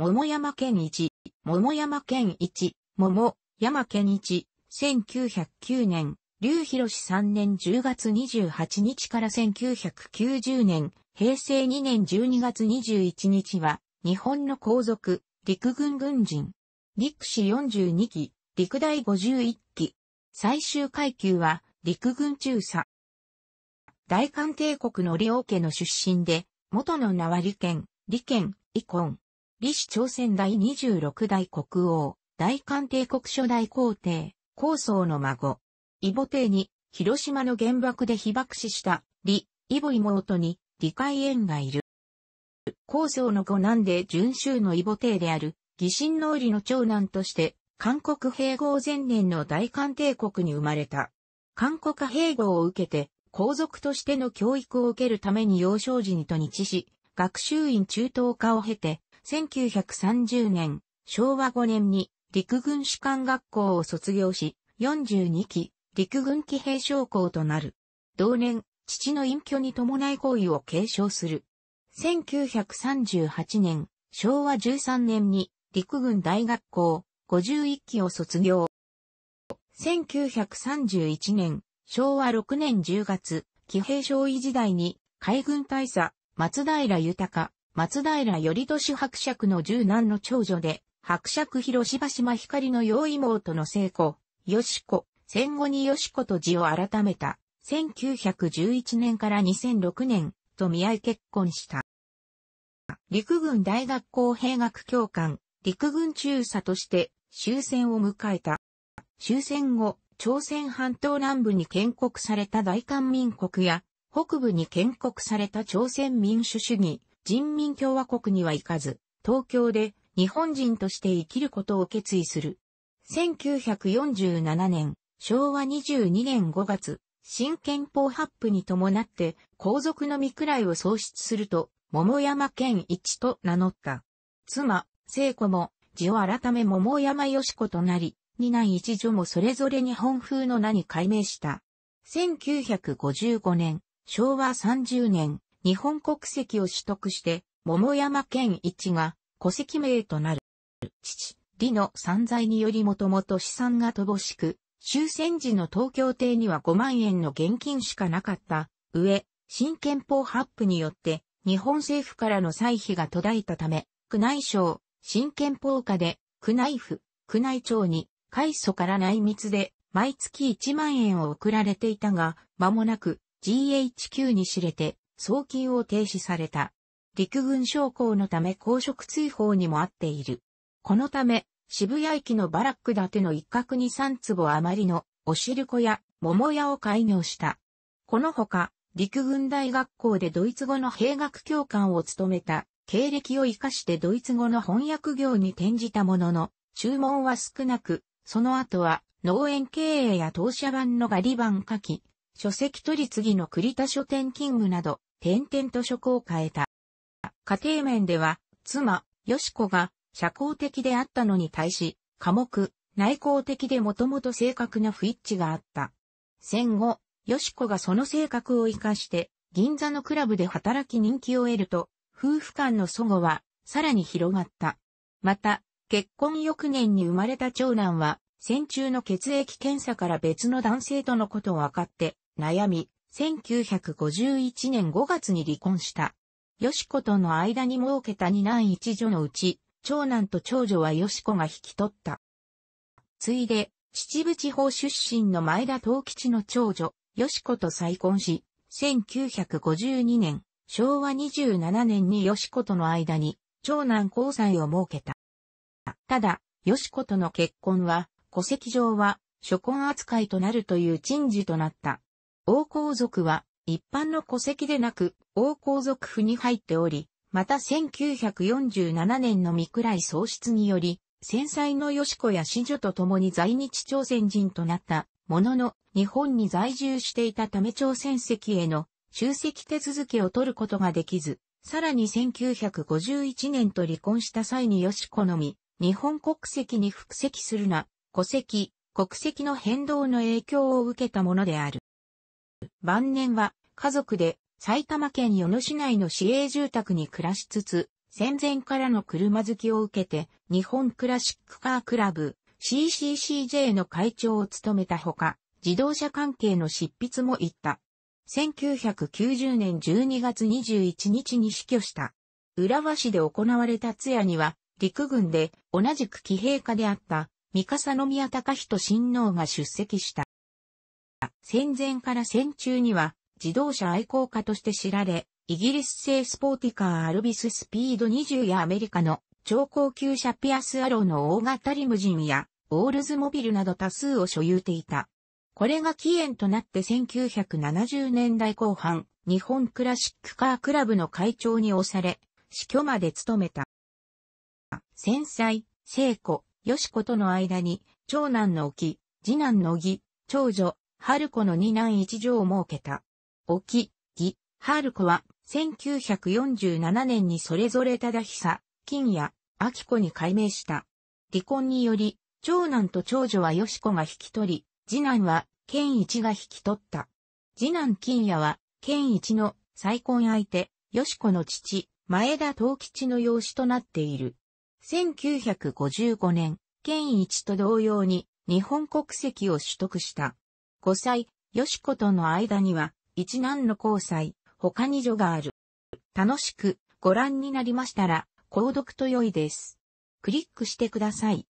桃山県一、桃山県一、桃山県一、1909年、劉広3年10月28日から1990年、平成2年12月21日は、日本の皇族、陸軍軍人。陸士42期、陸大51期。最終階級は、陸軍中佐。大韓帝国の王家の出身で、元の名は李県、李県、イコン。李氏朝鮮第26代国王、大韓帝国初代皇帝、高僧の孫。異母帝に、広島の原爆で被爆死した、李、異母妹に、李海縁がいる。高僧の五男で準州の異母帝である、義神の織の長男として、韓国併合前年の大韓帝国に生まれた。韓国併合を受けて、皇族としての教育を受けるために幼少時に土日し、学習院中等科を経て、1930年、昭和5年に陸軍士官学校を卒業し、42期陸軍騎兵将校となる。同年、父の隠居に伴い行為を継承する。1938年、昭和13年に陸軍大学校51期を卒業。1931年、昭和6年10月、騎兵将尉時代に海軍大佐、松平豊、松平頼俊伯爵の十男の長女で、伯爵広芝島光の養妹の聖子、よし子、戦後によし子と字を改めた、1911年から2006年、と見合い結婚した。陸軍大学校兵学教官、陸軍中佐として終戦を迎えた。終戦後、朝鮮半島南部に建国された大韓民国や、北部に建国された朝鮮民主主義人民共和国には行かず、東京で日本人として生きることを決意する。1947年、昭和22年5月、新憲法発布に伴って皇族の御位を創出すると、桃山健一と名乗った。妻、聖子も、字を改め桃山よし子となり、二男一女もそれぞれ日本風の名に改名した。1955年、昭和30年、日本国籍を取得して、桃山健一が戸籍名となる。父、李の散財によりもともと資産が乏しく、終戦時の東京邸には5万円の現金しかなかった上、新憲法発布によって日本政府からの歳費が途絶えたため、宮内省、新憲法下で宮内府、宮内庁に開祖から内密で毎月1万円を送られていたが、間もなく GHQ に知れて送金を停止された。陸軍将校のため公職追放にもあっている。このため、渋谷駅のバラック建ての一角に3坪余りのお汁粉や桃屋を開業した。このほか、陸軍大学校でドイツ語の兵学教官を務めた経歴を活かしてドイツ語の翻訳業に転じたものの、注文は少なく、その後は農園経営や当社版のガリ版書き、書籍取り次ぎの栗田書店勤務など、転々と職を変えた。家庭面では、妻、よしこが、社交的であったのに対し、科目、内向的でもともと性格の不一致があった。戦後、よしこがその性格を活かして、銀座のクラブで働き人気を得ると、夫婦間の祖語は、さらに広がった。また、結婚翌年に生まれた長男は、戦中の血液検査から別の男性とのことを分かって、悩み、1951年5月に離婚した。よしことの間に設けた二男一女のうち、長男と長女はよしこが引き取った。ついで、秩父地方出身の前田東吉の長女、よしこと再婚し、1952年、昭和27年によしことの間に、長男交際を設けた。ただ、よしことの結婚は、戸籍上は、初婚扱いとなるという陳事となった。王皇族は一般の戸籍でなく王皇族府に入っており、また1947年の未来喪失により、戦災の吉子や子女と共に在日朝鮮人となったものの、日本に在住していたため朝鮮籍への集積手続きを取ることができず、さらに1951年と離婚した際に吉子のみ、日本国籍に復籍するな、戸籍、国籍の変動の影響を受けたものである。晩年は家族で埼玉県与野市内の市営住宅に暮らしつつ、戦前からの車好きを受けて日本クラシックカークラブ CCCJ の会長を務めたほか、自動車関係の執筆も行った。1990年12月21日に死去した。浦和市で行われた通夜には、陸軍で同じく騎兵家であった、三笠宮隆人親王が出席した。戦前から戦中には自動車愛好家として知られ、イギリス製スポーティカーアルビススピード20やアメリカの超高級車ピアスアローの大型リムジンやオールズモビルなど多数を所有ていた。これが起源となって1970年代後半、日本クラシックカークラブの会長に押され、死去まで務めた。戦災、聖子、よ子との間に、長男の沖、次男の義、長女、春子の二男一女を設けた。沖、木、春子は、1947年にそれぞれ忠久、金や、秋子に改名した。離婚により、長男と長女は吉子が引き取り、次男は、健一が引き取った。次男金也は、健一の再婚相手、吉子の父、前田東吉の養子となっている。1955年、健一と同様に日本国籍を取得した。5歳、よしことの間には、一男の交際、他に女がある。楽しくご覧になりましたら、購読と良いです。クリックしてください。